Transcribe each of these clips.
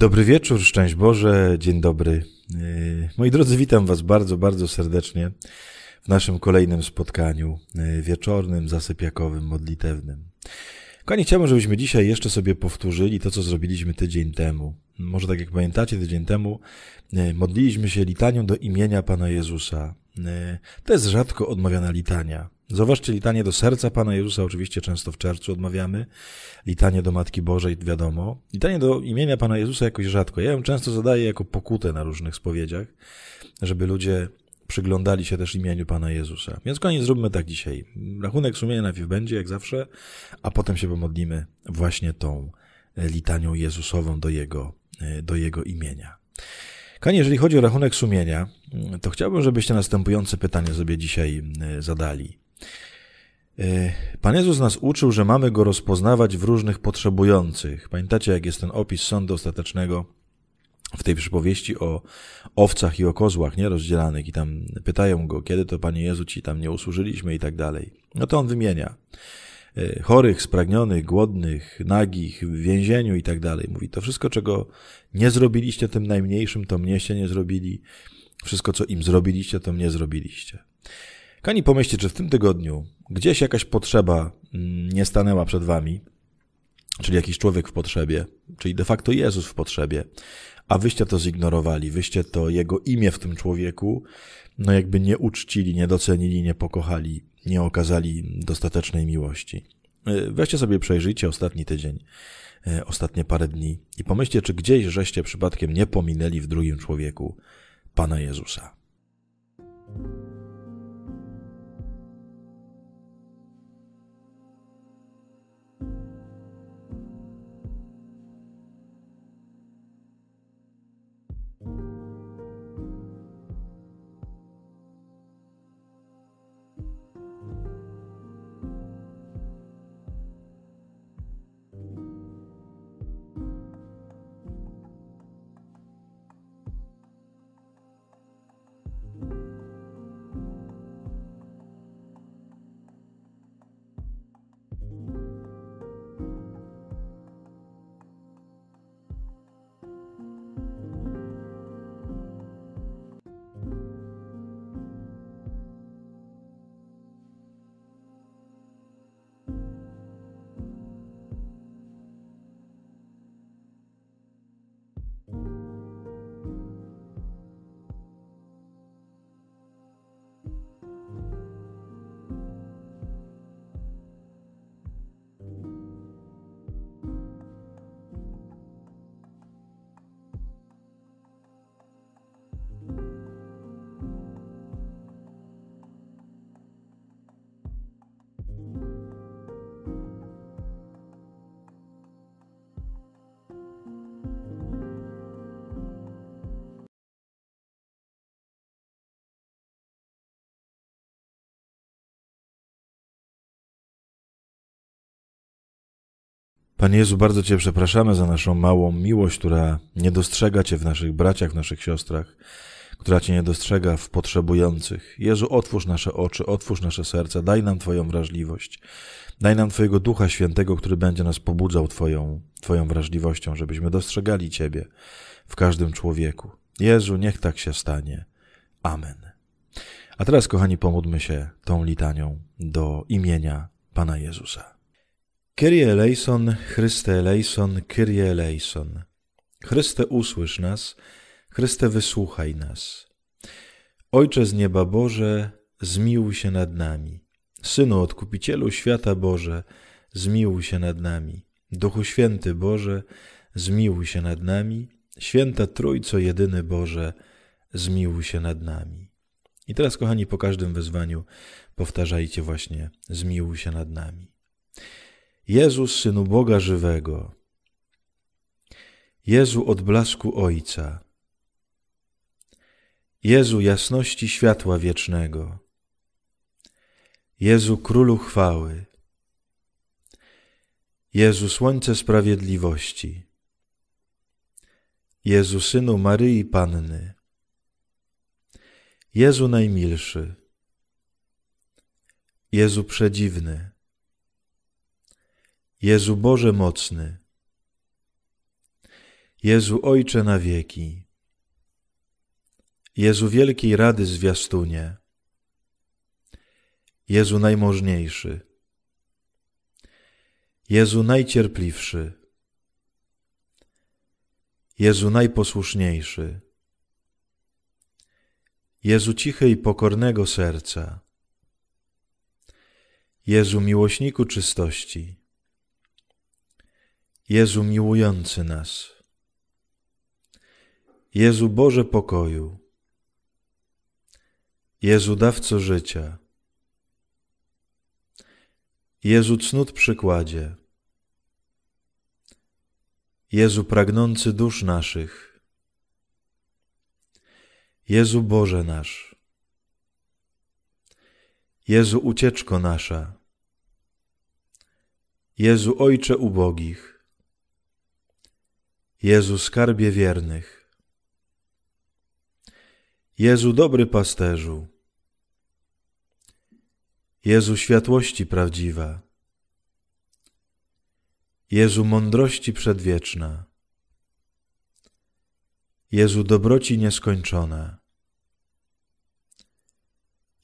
Dobry wieczór, szczęść Boże, dzień dobry. E, moi drodzy, witam Was bardzo, bardzo serdecznie w naszym kolejnym spotkaniu e, wieczornym, zasypiakowym, modlitewnym. Kochani, chciałbym, żebyśmy dzisiaj jeszcze sobie powtórzyli to, co zrobiliśmy tydzień temu. Może tak jak pamiętacie, tydzień temu e, modliliśmy się litanią do imienia Pana Jezusa. To jest rzadko odmawiana litania. Zauważcie litanie do serca Pana Jezusa, oczywiście często w czerwcu odmawiamy. Litanie do Matki Bożej, wiadomo. Litanie do imienia Pana Jezusa jakoś rzadko. Ja ją często zadaję jako pokutę na różnych spowiedziach, żeby ludzie przyglądali się też imieniu Pana Jezusa. Więc koniec, zróbmy tak dzisiaj. Rachunek sumienia najpierw będzie, jak zawsze, a potem się pomodlimy właśnie tą e, litanią Jezusową do Jego, e, do jego imienia. Kanie, jeżeli chodzi o rachunek sumienia, to chciałbym, żebyście następujące pytanie sobie dzisiaj e, zadali. E, Pan Jezus nas uczył, że mamy go rozpoznawać w różnych potrzebujących. Pamiętacie, jak jest ten opis sądu ostatecznego w tej przypowieści o owcach i o kozłach, nie rozdzielanych, i tam pytają go, kiedy to Panie Jezu ci tam nie usłużyliśmy i tak dalej. No to on wymienia e, chorych, spragnionych, głodnych, nagich, w więzieniu i tak dalej. Mówi, to wszystko, czego nie zrobiliście tym najmniejszym, to mnie się nie zrobili. Wszystko, co im zrobiliście, to mnie zrobiliście. Kani, pomyślcie, czy w tym tygodniu gdzieś jakaś potrzeba mm, nie stanęła przed wami, czyli jakiś człowiek w potrzebie, czyli de facto Jezus w potrzebie, a wyście to zignorowali, wyście to jego imię w tym człowieku, no jakby nie uczcili, nie docenili, nie pokochali, nie okazali dostatecznej miłości. E, weźcie sobie, przejrzyjcie ostatni tydzień, e, ostatnie parę dni i pomyślcie, czy gdzieś żeście przypadkiem nie pominęli w drugim człowieku Pana Jezusa. Panie Jezu, bardzo Cię przepraszamy za naszą małą miłość, która nie dostrzega Cię w naszych braciach, w naszych siostrach, która Cię nie dostrzega w potrzebujących. Jezu, otwórz nasze oczy, otwórz nasze serca, daj nam Twoją wrażliwość. Daj nam Twojego Ducha Świętego, który będzie nas pobudzał Twoją, Twoją wrażliwością, żebyśmy dostrzegali Ciebie w każdym człowieku. Jezu, niech tak się stanie. Amen. A teraz, kochani, pomódmy się tą litanią do imienia Pana Jezusa. Kyrie eleison, Chryste eleison, Kyrie eleison. Chryste usłysz nas, Chryste wysłuchaj nas. Ojcze z nieba Boże, zmiłuj się nad nami. Synu Odkupicielu świata Boże, zmiłuj się nad nami. Duchu Święty Boże, zmiłuj się nad nami. Święta Trójco Jedyny Boże, zmiłuj się nad nami. I teraz, kochani, po każdym wezwaniu powtarzajcie właśnie, zmiłuj się nad nami. Jezus, Synu Boga Żywego, Jezu od blasku Ojca, Jezu jasności światła wiecznego, Jezu Królu chwały, Jezu Słońce Sprawiedliwości, Jezu Synu Maryi Panny, Jezu Najmilszy, Jezu Przedziwny, Jezu Boże mocny, Jezu Ojcze na wieki, Jezu Wielkiej Rady Zwiastunie, Jezu Najmożniejszy, Jezu Najcierpliwszy, Jezu Najposłuszniejszy, Jezu Cichy i Pokornego Serca, Jezu Miłośniku Czystości, Jezu miłujący nas, Jezu Boże pokoju, Jezu dawco życia, Jezu cnót przykładzie, Jezu pragnący dusz naszych, Jezu Boże nasz, Jezu ucieczko nasza, Jezu Ojcze ubogich, Jezu skarbie wiernych. Jezu dobry pasterzu. Jezu światłości prawdziwa. Jezu mądrości przedwieczna. Jezu dobroci nieskończona.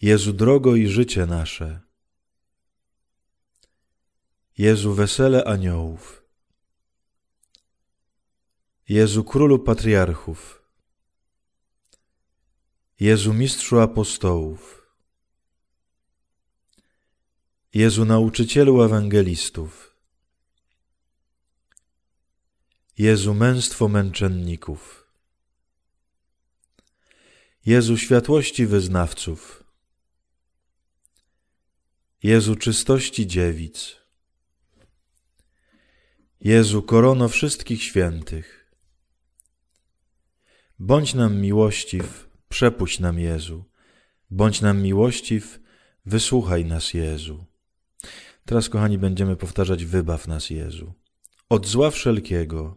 Jezu drogo i życie nasze. Jezu wesele aniołów. Jezu Królu Patriarchów, Jezu Mistrzu Apostołów, Jezu Nauczycielu Ewangelistów, Jezu Męstwo Męczenników, Jezu Światłości Wyznawców, Jezu Czystości Dziewic, Jezu Korono Wszystkich Świętych, Bądź nam miłościw, przepuść nam Jezu. Bądź nam miłościw, wysłuchaj nas Jezu. Teraz, kochani, będziemy powtarzać: Wybaw nas Jezu. Od zła wszelkiego,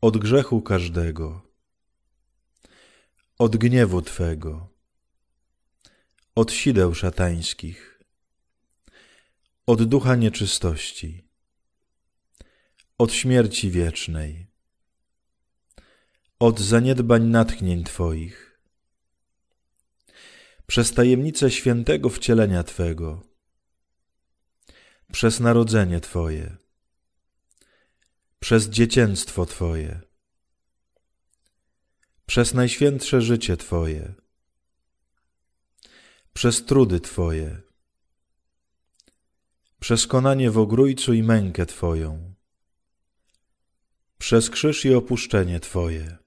od grzechu każdego, od gniewu Twego, od sideł szatańskich, od ducha nieczystości, od śmierci wiecznej od zaniedbań natchnień Twoich. Przez tajemnicę świętego wcielenia Twego, przez narodzenie Twoje, przez dziecięctwo Twoje, przez najświętsze życie Twoje, przez trudy Twoje, przez konanie w ogrójcu i mękę Twoją, przez krzyż i opuszczenie Twoje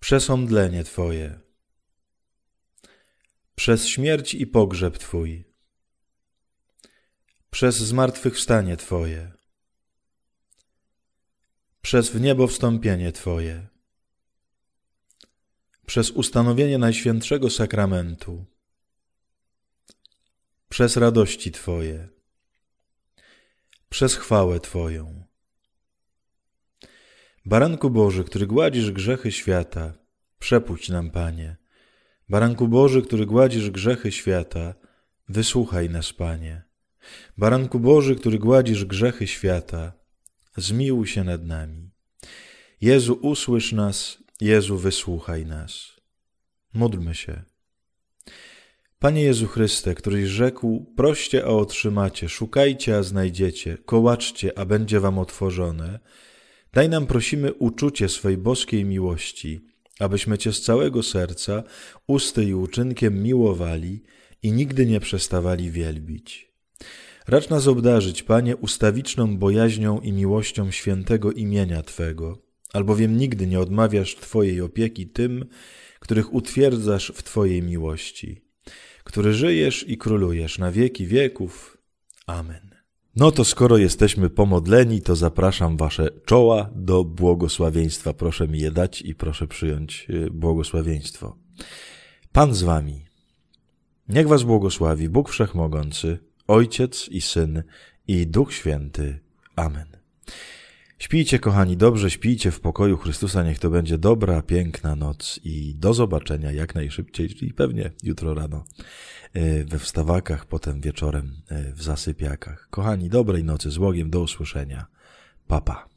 przesądlenie Twoje. Przez śmierć i pogrzeb Twój, przez zmartwychwstanie Twoje, przez w niebo wstąpienie Twoje, przez ustanowienie Najświętszego Sakramentu, przez radości Twoje, przez chwałę Twoją Baranku Boży, który gładzisz grzechy świata, przepuść nam, Panie. Baranku Boży, który gładzisz grzechy świata, wysłuchaj nas, Panie. Baranku Boży, który gładzisz grzechy świata, zmiłuj się nad nami. Jezu, usłysz nas, Jezu, wysłuchaj nas. Módlmy się. Panie Jezu Chryste, któryś rzekł: Proście, a otrzymacie, szukajcie, a znajdziecie, kołaczcie, a będzie wam otworzone. Daj nam, prosimy, uczucie swej boskiej miłości, abyśmy Cię z całego serca, usty i uczynkiem miłowali i nigdy nie przestawali wielbić. Racz nas obdarzyć, Panie, ustawiczną bojaźnią i miłością świętego imienia Twego, albowiem nigdy nie odmawiasz Twojej opieki tym, których utwierdzasz w Twojej miłości, który żyjesz i królujesz na wieki wieków. Amen. No to skoro jesteśmy pomodleni, to zapraszam Wasze czoła do błogosławieństwa. Proszę mi je dać i proszę przyjąć y, błogosławieństwo. Pan z Wami. Niech Was błogosławi Bóg Wszechmogący, Ojciec i Syn i Duch Święty. Amen. Śpijcie, kochani, dobrze, śpijcie w pokoju Chrystusa, niech to będzie dobra, piękna noc i do zobaczenia jak najszybciej, czyli pewnie jutro rano e, we wstawakach, potem wieczorem e, w zasypiakach. Kochani, dobrej nocy z Bogiem, do usłyszenia. Papa. Pa.